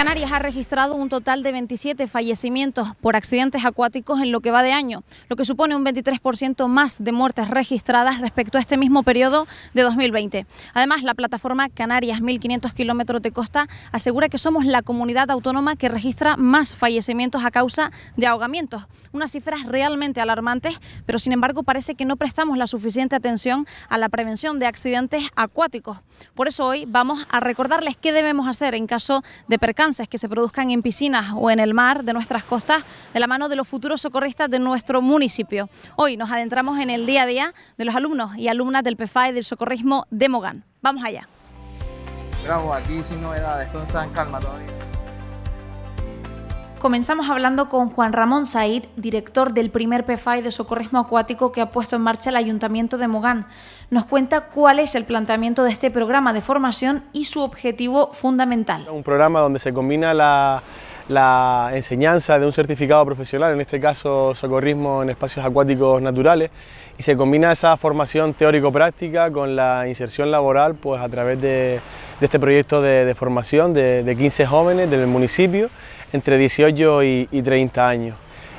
Canarias ha registrado un total de 27 fallecimientos por accidentes acuáticos en lo que va de año, lo que supone un 23% más de muertes registradas respecto a este mismo periodo de 2020. Además, la plataforma Canarias 1500 kilómetros de costa asegura que somos la comunidad autónoma que registra más fallecimientos a causa de ahogamientos, unas cifras realmente alarmantes, pero sin embargo parece que no prestamos la suficiente atención a la prevención de accidentes acuáticos. Por eso hoy vamos a recordarles qué debemos hacer en caso de percance que se produzcan en piscinas o en el mar de nuestras costas de la mano de los futuros socorristas de nuestro municipio. Hoy nos adentramos en el día a día de los alumnos y alumnas del y del socorrismo de Mogán. Vamos allá. Bravo, aquí sin novedades, todo está en calma todavía. Comenzamos hablando con Juan Ramón Said, director del primer PFAI de socorrismo acuático que ha puesto en marcha el Ayuntamiento de Mogán. Nos cuenta cuál es el planteamiento de este programa de formación y su objetivo fundamental. Un programa donde se combina la, enseñanza de un certificado profesional, en este caso socorrismo en espacios acuáticos naturales, y se combina esa formación teórico-práctica con la inserción laboral pues, a través de, este proyecto de, formación de, de 15 jóvenes del municipio entre 18 y, 30 años.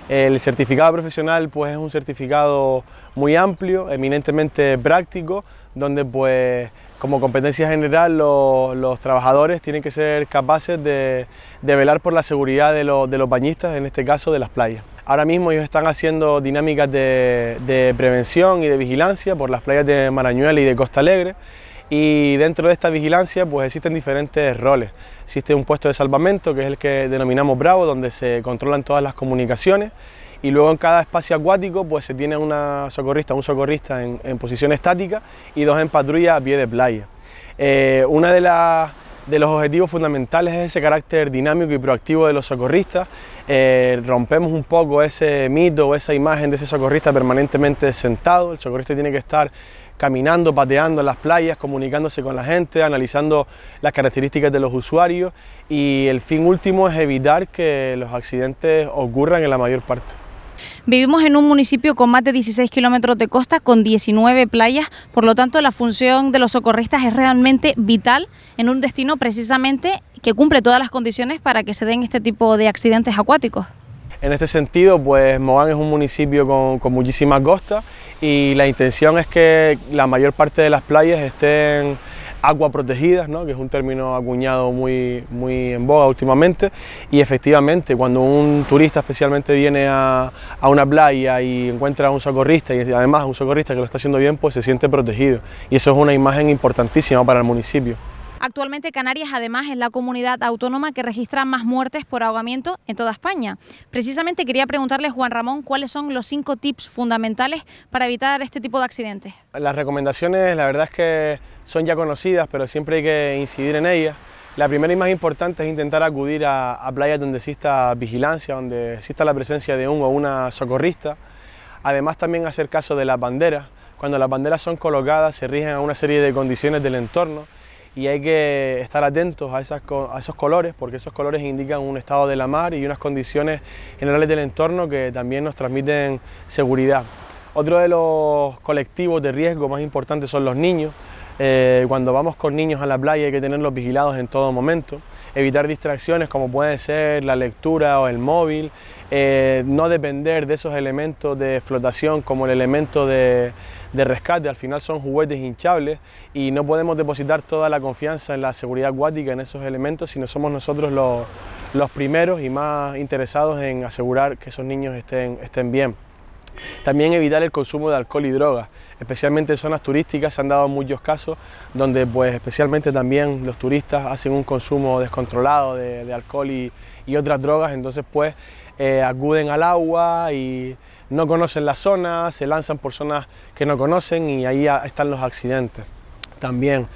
El certificado profesional pues, es un certificado muy amplio, eminentemente práctico, donde pues, como competencia general los trabajadores tienen que ser capaces de, velar por la seguridad de, los bañistas, en este caso de las playas. Ahora mismo ellos están haciendo dinámicas de, prevención y de vigilancia por las playas de Marañuel y de Costa Alegre y dentro de esta vigilancia pues existen diferentes roles. Existe un puesto de salvamento que es el que denominamos Bravo, donde se controlan todas las comunicaciones y luego en cada espacio acuático pues se tiene una socorrista, un socorrista en, posición estática y dos en patrulla a pie de playa. Eh, una de las de los objetivos fundamentales es ese carácter dinámico y proactivo de los socorristas. Eh, rompemos un poco ese mito o esa imagen de ese socorrista permanentemente sentado. El socorrista tiene que estar caminando, pateando en las playas, comunicándose con la gente, analizando las características de los usuarios y el fin último es evitar que los accidentes ocurran en la mayor parte. Vivimos en un municipio con más de 16 kilómetros de costa, con 19 playas, por lo tanto la función de los socorristas es realmente vital en un destino precisamente que cumple todas las condiciones para que se den este tipo de accidentes acuáticos. En este sentido, pues Mogán es un municipio con, con muchísimas costas y la intención es que la mayor parte de las playas estén agua protegidas, ¿no? que es un término acuñado muy, muy en boga últimamente, y efectivamente cuando un turista especialmente viene a, a, una playa y encuentra a un socorrista, y además un socorrista que lo está haciendo bien, pues se siente protegido, y eso es una imagen importantísima para el municipio. Actualmente Canarias además es la comunidad autónoma que registra más muertes por ahogamiento en toda España. Precisamente quería preguntarle, Juan Ramón, cuáles son los cinco tips fundamentales para evitar este tipo de accidentes. Las recomendaciones, la verdad es que son ya conocidas, pero siempre hay que incidir en ellas. La primera y más importante es intentar acudir a, playas donde exista vigilancia, donde exista la presencia de un o una socorrista. Además también hacer caso de las banderas. Cuando las banderas son colocadas se rigen a una serie de condiciones del entorno y hay que estar atentos a, esos colores porque esos colores indican un estado de la mar y unas condiciones generales del entorno que también nos transmiten seguridad. Otro de los colectivos de riesgo más importantes son los niños. Eh, cuando vamos con niños a la playa hay que tenerlos vigilados en todo momento evitar distracciones como puede ser la lectura o el móvil, eh, no depender de esos elementos de flotación como el elemento de, rescate, al final son juguetes hinchables y no podemos depositar toda la confianza en la seguridad acuática, en esos elementos, si no somos nosotros los, primeros y más interesados en asegurar que esos niños estén bien. También evitar el consumo de alcohol y drogas, especialmente en zonas turísticas se han dado muchos casos donde pues especialmente también los turistas hacen un consumo descontrolado de, alcohol y, otras drogas, entonces pues eh, acuden al agua y no conocen la zona, se lanzan por zonas que no conocen y ahí están los accidentes. También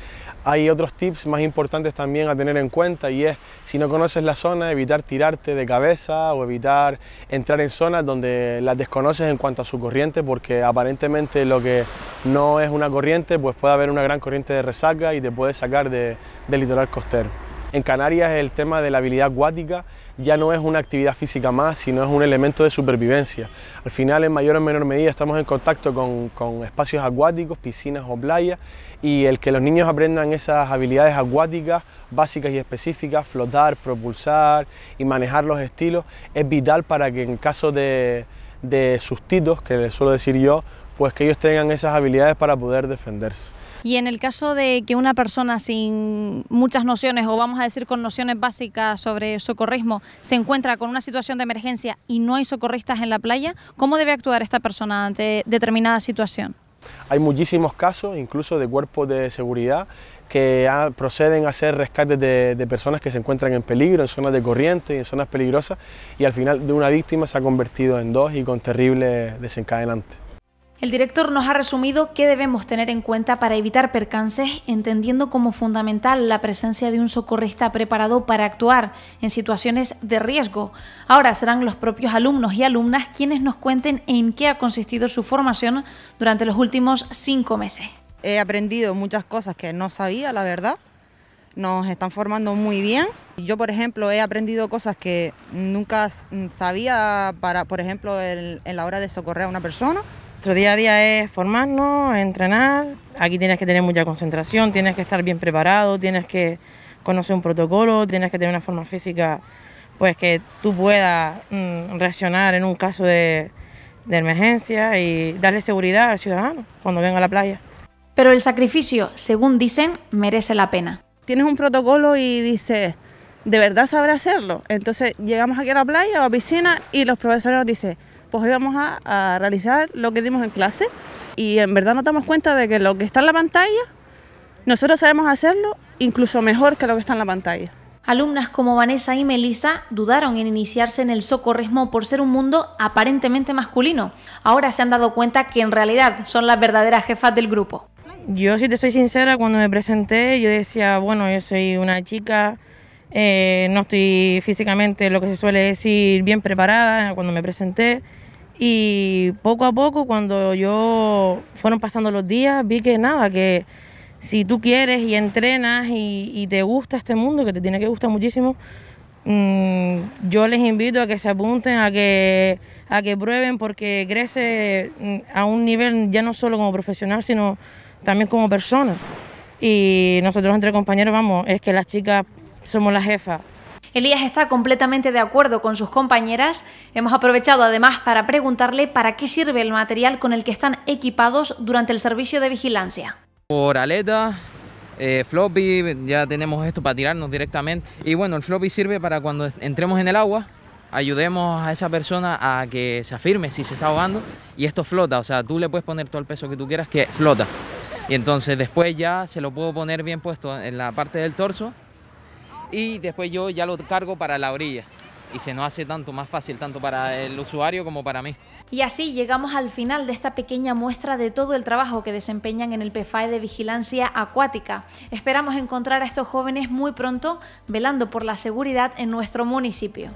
hay otros tips más importantes también a tener en cuenta y es, si no conoces la zona, evitar tirarte de cabeza o evitar entrar en zonas donde las desconoces en cuanto a su corriente, porque aparentemente lo que no es una corriente, pues puede haber una gran corriente de resaca y te puede sacar de, del litoral costero. En Canarias el tema de la habilidad acuática ya no es una actividad física más, sino es un elemento de supervivencia. Al final, en mayor o menor medida, estamos en contacto con, espacios acuáticos, piscinas o playas, y el que los niños aprendan esas habilidades acuáticas básicas y específicas, flotar, propulsar y manejar los estilos, es vital para que en caso de, de sustitos, que les suelo decir yo, pues que ellos tengan esas habilidades para poder defenderse. Y en el caso de que una persona sin muchas nociones, o vamos a decir con nociones básicas sobre socorrismo, se encuentra con una situación de emergencia y no hay socorristas en la playa, ¿cómo debe actuar esta persona ante determinada situación? Hay muchísimos casos, incluso de cuerpos de seguridad, que proceden a hacer rescates de, personas que se encuentran en peligro, en zonas de corriente, y en zonas peligrosas, y al final de una víctima se ha convertido en dos y con terrible desencadenante. El director nos ha resumido qué debemos tener en cuenta para evitar percances, entendiendo como fundamental la presencia de un socorrista preparado para actuar en situaciones de riesgo. Ahora serán los propios alumnos y alumnas quienes nos cuenten en qué ha consistido su formación durante los últimos cinco meses. He aprendido muchas cosas que no sabía, la verdad. Nos están formando muy bien. Yo, por ejemplo, he aprendido cosas que nunca sabía, para, por ejemplo, en la hora de socorrer a una persona. Nuestro día a día es formarnos, entrenar. Aquí tienes que tener mucha concentración, tienes que estar bien preparado, tienes que conocer un protocolo, tienes que tener una forma física pues que tú puedas mm, reaccionar en un caso de, emergencia y darle seguridad al ciudadano cuando venga a la playa. Pero el sacrificio, según dicen, merece la pena. Tienes un protocolo y dices, ¿de verdad sabrá hacerlo? Entonces llegamos aquí a la playa o a la piscina y los profesores nos dicen, pues hoy vamos a, realizar lo que dimos en clase y en verdad nos damos cuenta de que lo que está en la pantalla, nosotros sabemos hacerlo incluso mejor que lo que está en la pantalla. Alumnas como Vanessa y Melissa dudaron en iniciarse en el socorrismo por ser un mundo aparentemente masculino. Ahora se han dado cuenta que en realidad son las verdaderas jefas del grupo. Yo, si te soy sincera, cuando me presenté, yo decía, bueno, yo soy una chica, eh, no estoy físicamente, lo que se suele decir, bien preparada cuando me presenté. Y poco a poco, cuando yo fueron pasando los días, vi que nada, que si tú quieres y entrenas y, te gusta este mundo, que te tiene que gustar muchísimo, mm, yo les invito a que se apunten, a que, a que prueben, porque crece mm, a un nivel ya no solo como profesional, sino también como persona. Y nosotros entre compañeros, vamos, es que las chicas somos la jefa. Elías está completamente de acuerdo con sus compañeras. Hemos aprovechado además para preguntarle para qué sirve el material con el que están equipados durante el servicio de vigilancia. Por aleta, eh, floppy, ya tenemos esto para tirarnos directamente. Y bueno, el floppy sirve para cuando entremos en el agua, ayudemos a esa persona a que se afirme si se está ahogando y esto flota, o sea, tú le puedes poner todo el peso que tú quieras que flota. Y entonces después ya se lo puedo poner bien puesto en la parte del torso y después yo ya lo cargo para la orilla y se nos hace tanto más fácil, tanto para el usuario como para mí. Y así llegamos al final de esta pequeña muestra de todo el trabajo que desempeñan en el PFAE de Vigilancia Acuática. Esperamos encontrar a estos jóvenes muy pronto velando por la seguridad en nuestro municipio.